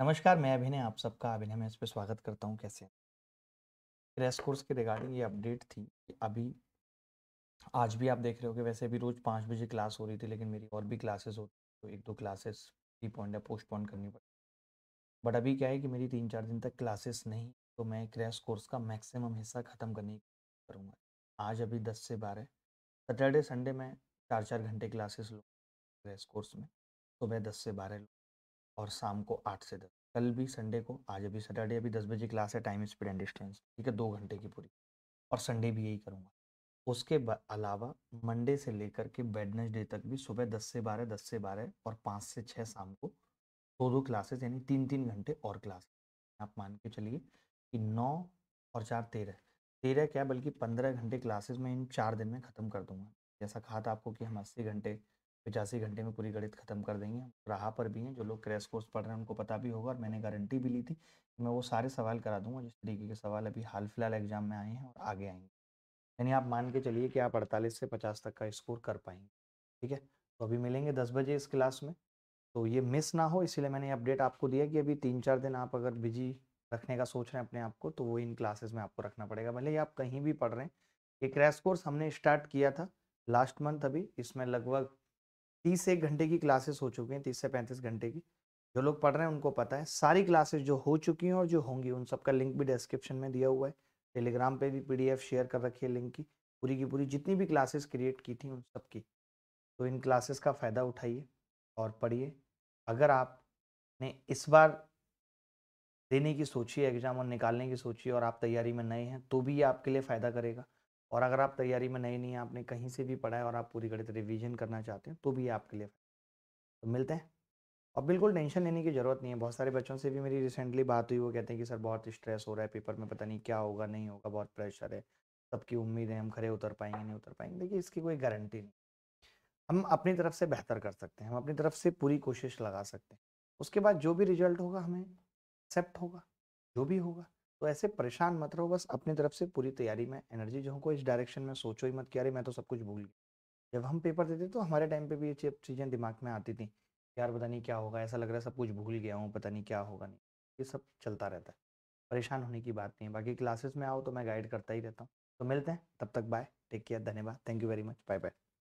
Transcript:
नमस्कार मैं अभिनय आप सबका अभिनय में इस पर स्वागत करता हूँ कैसे क्रैश कोर्स के रिगार्डिंग ये अपडेट थी अभी आज भी आप देख रहे हो कि वैसे भी रोज़ पाँच बजे क्लास हो रही थी लेकिन मेरी और भी क्लासेस होती तो एक दो classes prepone postpone करनी पड़ी बट अभी क्या है कि मेरी तीन चार दिन तक क्लासेस नहीं तो मैं क्रैश कोर्स का मैक्सिमम हिस्सा ख़त्म करने की करूँगा आज अभी दस से बारह सैटरडे संडे में चार चार घंटे क्लासेस लूँ क्रैश कोर्स में सुबह तो दस से बारह और शाम को आठ से दस कल भी संडे को आज अभी सैटरडे अभी दस बजे क्लास है टाइम स्पीड एंड डिस्टेंस ठीक है दो घंटे की पूरी और संडे भी यही करूँगा उसके अलावा मंडे से लेकर के वेडनेसडे तक भी सुबह दस से बारह दस से बारह और पाँच से छः शाम को दो दो क्लासेस यानी तीन तीन घंटे और क्लास आप मान के चलिए कि नौ और चार तेरह तेरह क्या बल्कि पंद्रह घंटे क्लासेस में इन चार दिन में ख़त्म कर दूंगा जैसा कहा था आपको कि हम अस्सी घंटे पचासी घंटे में पूरी गणित खत्म कर देंगे राह पर भी हैं जो लोग क्रैश कोर्स पढ़ रहे हैं उनको पता भी होगा और मैंने गारंटी भी ली थी मैं वो सारे सवाल करा दूंगा जिस तरीके के सवाल अभी हाल फिलहाल एग्जाम में आए हैं और आगे आएंगे यानी आप मान के चलिए कि आप अड़तालीस से पचास तक का स्कोर कर पाएंगे ठीक है तो अभी मिलेंगे दस बजे इस क्लास में तो ये मिस ना हो इसीलिए मैंने अपडेट आपको दिया कि अभी तीन चार दिन आप अगर बिजी रखने का सोच रहे हैं अपने आप को तो वो इन क्लासेस में आपको रखना पड़ेगा भले ही आप कहीं भी पढ़ रहे हैं ये क्रैश कोर्स हमने स्टार्ट किया था लास्ट मंथ अभी इसमें लगभग तीस एक घंटे की क्लासेस हो चुकी हैं तीस से पैंतीस घंटे की जो लोग पढ़ रहे हैं उनको पता है सारी क्लासेस जो हो चुकी हैं और जो होंगी उन सबका लिंक भी डिस्क्रिप्शन में दिया हुआ है टेलीग्राम पे भी पीडीएफ शेयर कर रखी है लिंक की पूरी की पूरी जितनी भी क्लासेस क्रिएट की थी उन सब की तो इन क्लासेस का फ़ायदा उठाइए और पढ़िए अगर आपने इस बार देने की सोची एग्ज़ाम और निकालने की सोची और आप तैयारी में नए हैं तो भी ये आपके लिए फ़ायदा करेगा और अगर आप तैयारी में नए नहीं आपने कहीं से भी पढ़ा है और आप पूरी गणित रिवीजन करना चाहते हैं तो भी आपके लिए तो मिलते हैं और बिल्कुल टेंशन लेने की ज़रूरत नहीं है बहुत सारे बच्चों से भी मेरी रिसेंटली बात हुई वो कहते हैं कि सर बहुत स्ट्रेस हो रहा है पेपर में पता नहीं क्या होगा नहीं होगा बहुत प्रेशर है सबकी उम्मीद है हम खड़े उतर पाएंगे नहीं उतर पाएंगे देखिए इसकी कोई गारंटी नहीं हम अपनी तरफ से बेहतर कर सकते हैं हम अपनी तरफ से पूरी कोशिश लगा सकते हैं उसके बाद जो भी रिजल्ट होगा हमें एक्सेप्ट होगा जो भी होगा तो ऐसे परेशान मत रहो बस अपनी तरफ से पूरी तैयारी में एनर्जी जो हमको इस डायरेक्शन में सोचो ही मत कि अरे मैं तो सब कुछ भूल गया जब हम पेपर देते तो हमारे टाइम पे भी ये चीज़ें दिमाग में आती थी यार पता नहीं क्या होगा ऐसा लग रहा है सब कुछ भूल गया हूँ पता नहीं क्या होगा नहीं ये सब चलता रहता है परेशान होने की बात नहीं है बाकी क्लासेस में आओ तो मैं गाइड करता ही रहता हूँ तो मिलते हैं तब तक बाय टेक केयर धन्यवाद thank you very much bye bye